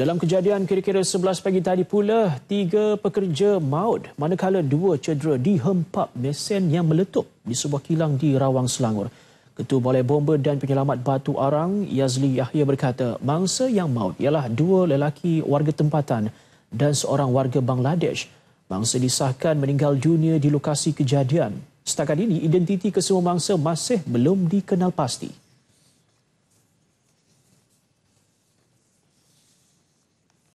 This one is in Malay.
Dalam kejadian kira-kira 11 pagi tadi pula, tiga pekerja maut manakala dua cedera dihempap mesin yang meletup di sebuah kilang di Rawang Selangor. Ketua Balai Bomba dan Penyelamat Batu Arang Yazli Yahya berkata, mangsa yang maut ialah dua lelaki warga tempatan dan seorang warga Bangladesh. Mangsa disahkan meninggal dunia di lokasi kejadian. Setakat ini, identiti kesemua mangsa masih belum dikenal pasti.